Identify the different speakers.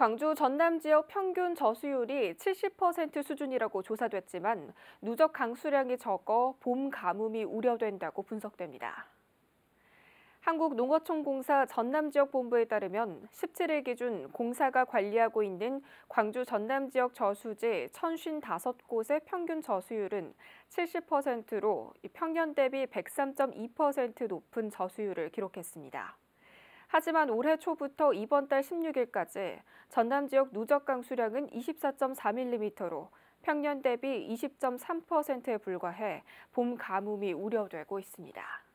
Speaker 1: 광주 전남 지역 평균 저수율이 70% 수준이라고 조사됐지만 누적 강수량이 적어 봄 가뭄이 우려된다고 분석됩니다. 한국농어촌공사 전남지역본부에 따르면 17일 기준 공사가 관리하고 있는 광주 전남지역 저수지 1055곳의 평균 저수율은 70%로 평년 대비 103.2% 높은 저수율을 기록했습니다. 하지만 올해 초부터 이번 달 16일까지 전남 지역 누적 강수량은 24.4mm로 평년 대비 20.3%에 불과해 봄 가뭄이 우려되고 있습니다.